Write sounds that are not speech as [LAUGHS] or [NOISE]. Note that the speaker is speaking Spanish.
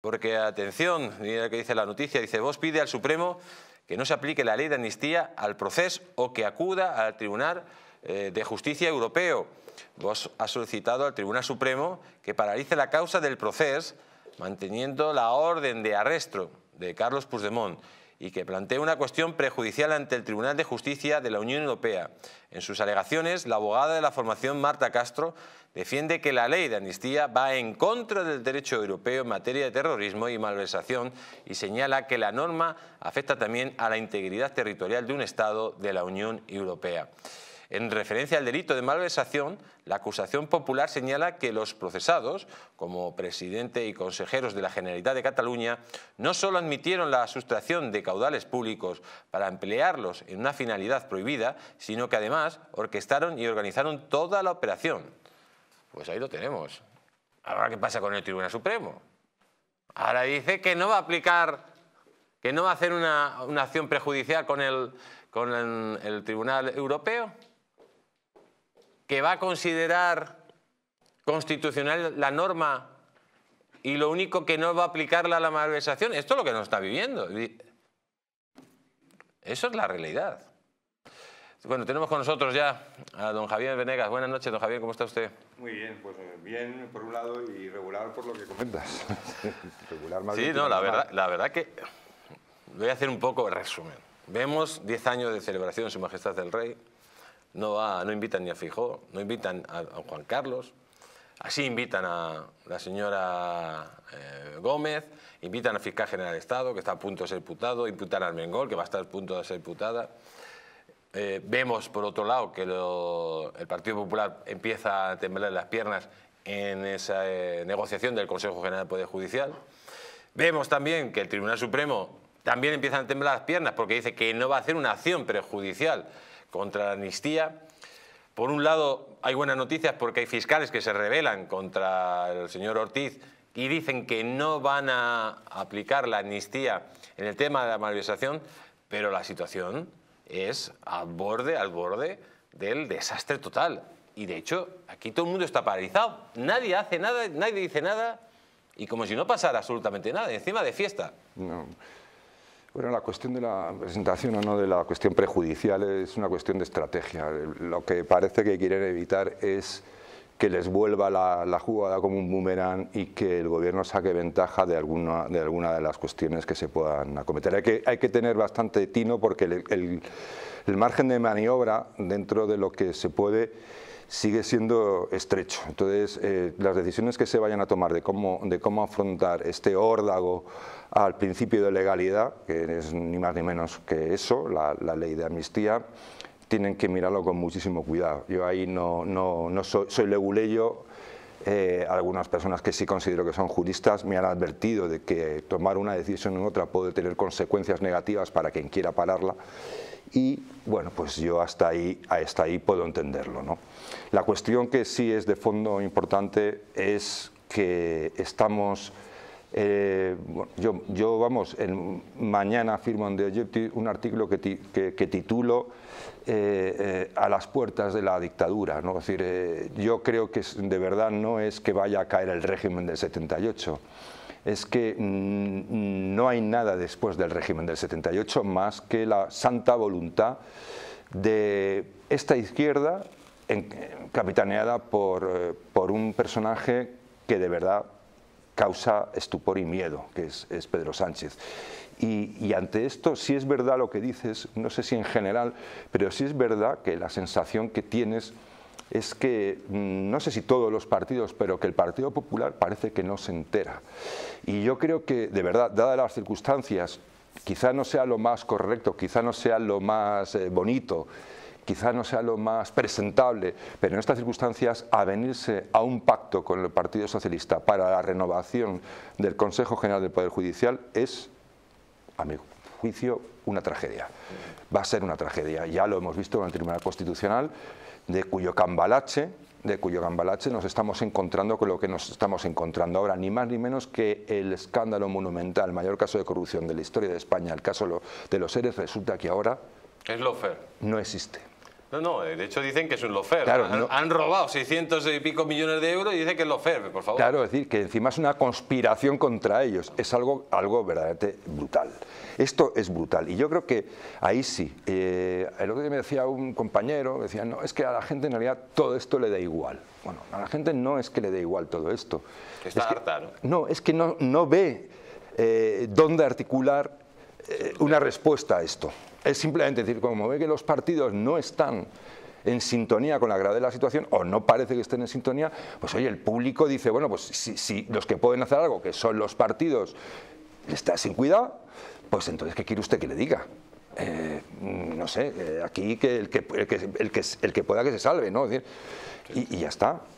Porque atención, mira lo que dice la noticia, dice, vos pide al Supremo que no se aplique la ley de amnistía al proceso o que acuda al Tribunal eh, de Justicia Europeo. Vos ha solicitado al Tribunal Supremo que paralice la causa del proceso manteniendo la orden de arresto de Carlos Puigdemont y que plantea una cuestión prejudicial ante el Tribunal de Justicia de la Unión Europea. En sus alegaciones, la abogada de la formación Marta Castro defiende que la ley de amnistía va en contra del derecho europeo en materia de terrorismo y malversación y señala que la norma afecta también a la integridad territorial de un Estado de la Unión Europea. En referencia al delito de malversación, la acusación popular señala que los procesados, como presidente y consejeros de la Generalitat de Cataluña, no solo admitieron la sustracción de caudales públicos para emplearlos en una finalidad prohibida, sino que además orquestaron y organizaron toda la operación. Pues ahí lo tenemos. Ahora, ¿qué pasa con el Tribunal Supremo? Ahora dice que no va a aplicar, que no va a hacer una, acción prejudicial con el Tribunal Europeo que va a considerar constitucional la norma y lo único que no va a aplicarla a la malversación. Esto es lo que nos está viviendo. Eso es la realidad. Bueno, tenemos con nosotros ya a don Javier Venegas. Buenas noches, don Javier, ¿cómo está usted? Muy bien, pues eh, bien por un lado y regular por lo que comentas. [LAUGHS] regular más Sí, no, la verdad, la verdad que voy a hacer un poco de resumen. Vemos 10 años de celebración, Su Majestad del Rey, no, invitan ni a Fijó, no invitan a, Juan Carlos, así invitan a la señora eh, Gómez, invitan al fiscal general de Estado, que está a punto de ser putado, imputan a Mengol que va a estar a punto de ser putada. Eh, vemos, por otro lado, que el Partido Popular empieza a temblar las piernas en esa eh, negociación del Consejo General del Poder Judicial. Vemos también que el Tribunal Supremo también empieza a temblar las piernas porque dice que no va a hacer una acción prejudicial contra la amnistía. Por un lado, hay buenas noticias porque hay fiscales que se rebelan contra el señor Ortiz y dicen que no van a aplicar la amnistía en el tema de la malversación, pero la situación es al borde, al borde del desastre total. Y de hecho, aquí todo el mundo está paralizado. Nadie hace nada, nadie dice nada y como si no pasara absolutamente nada, encima de fiesta. No. Bueno, la cuestión de la presentación o no de la cuestión prejudicial es una cuestión de estrategia. Lo que parece que quieren evitar es que les vuelva la, jugada como un boomerang y que el gobierno saque ventaja de alguna de, alguna de las cuestiones que se puedan acometer. Hay que, tener bastante tino porque el margen de maniobra dentro de lo que se puede sigue siendo estrecho. Entonces, eh, las decisiones que se vayan a tomar de cómo, de cómo afrontar este órdago al principio de legalidad, que es ni más ni menos que eso, la, ley de amnistía, tienen que mirarlo con muchísimo cuidado. Yo ahí no, no, soy, soy leguleyo, eh, algunas personas que sí considero que son juristas me han advertido de que tomar una decisión en otra puede tener consecuencias negativas para quien quiera pararla y bueno, pues yo hasta ahí, hasta ahí puedo entenderlo. ¿no? La cuestión que sí es de fondo importante es que estamos eh, yo, vamos, mañana firmo en The un artículo que, titulo eh, eh, A las puertas de la dictadura. ¿no? decir, yo creo que de verdad no es que vaya a caer el régimen del 78, es que mm, no hay nada después del régimen del 78 más que la santa voluntad de esta izquierda capitaneada por, por un personaje que de verdad causa estupor y miedo, que es, Pedro Sánchez. Y, ante esto, si es verdad lo que dices, no sé si en general, pero si es verdad que la sensación que tienes es que, mm, no sé si todos los partidos, pero que el Partido Popular parece que no se entera. Y yo creo que, de verdad, dadas las circunstancias, quizá no sea lo más correcto, quizá no sea lo más eh, bonito, quizá no sea lo más presentable, pero en estas circunstancias avenirse a un pacto con el Partido Socialista para la renovación del Consejo General del Poder Judicial es, a mi juicio, una tragedia. Va a ser una tragedia, ya lo hemos visto en el Tribunal Constitucional, de cuyo cambalache de cuyo gambalache nos estamos encontrando con lo que nos estamos encontrando ahora, ni más ni menos que el escándalo monumental, el mayor caso de corrupción de la historia de España, el caso de los seres, resulta que ahora... Es Lofer. No existe. No, no, de hecho dicen que es un lofer. han, robado 600 y pico millones de euros y dicen que es lofer, por favor. Claro, es decir, que encima es una conspiración contra ellos. Es algo, algo verdaderamente brutal. Esto es brutal. Y yo creo que ahí sí. Eh, el otro día me decía un compañero, decía, no, es que a la gente en realidad todo esto le da igual. Bueno, a la gente no es que le dé igual todo esto. Está harta, ¿no? No, es que no, no ve eh, dónde articular eh, una respuesta a esto. Es simplemente decir, como ve que los partidos no están en sintonía con la gravedad de la situación o no parece que estén en sintonía, pues oye, el público dice, bueno, pues si, los que pueden hacer algo, que son los partidos, está sin cuidado, pues entonces, ¿qué quiere usted que le diga? Eh, no sé, eh, aquí que el que, el que, pueda que se salve, ¿no? y ya está.